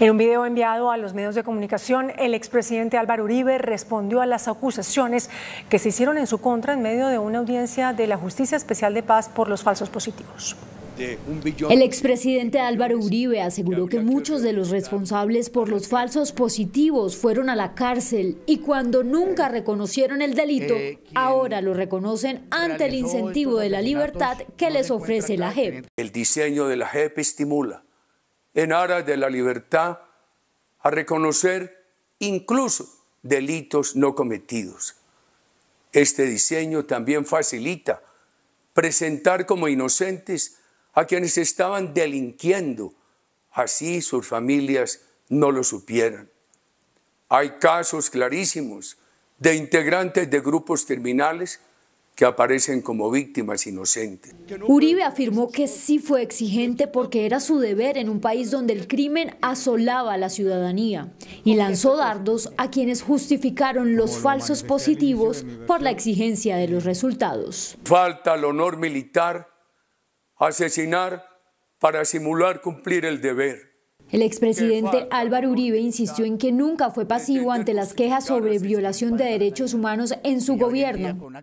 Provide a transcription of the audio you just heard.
En un video enviado a los medios de comunicación, el expresidente Álvaro Uribe respondió a las acusaciones que se hicieron en su contra en medio de una audiencia de la Justicia Especial de Paz por los falsos positivos. El expresidente Álvaro Uribe aseguró que muchos de los responsables por los falsos positivos fueron a la cárcel y cuando nunca reconocieron el delito, eh, ahora lo reconocen ante el incentivo de la libertad que les ofrece la JEP. El diseño de la JEP estimula en aras de la libertad a reconocer incluso delitos no cometidos. Este diseño también facilita presentar como inocentes a quienes estaban delinquiendo, así sus familias no lo supieran. Hay casos clarísimos de integrantes de grupos terminales que aparecen como víctimas inocentes. Uribe afirmó que sí fue exigente porque era su deber en un país donde el crimen asolaba a la ciudadanía y lanzó dardos a quienes justificaron los falsos positivos por la exigencia de los resultados. Falta el honor militar, asesinar para simular cumplir el deber. El expresidente Álvaro Uribe insistió en que nunca fue pasivo ante las quejas sobre violación de derechos humanos en su gobierno.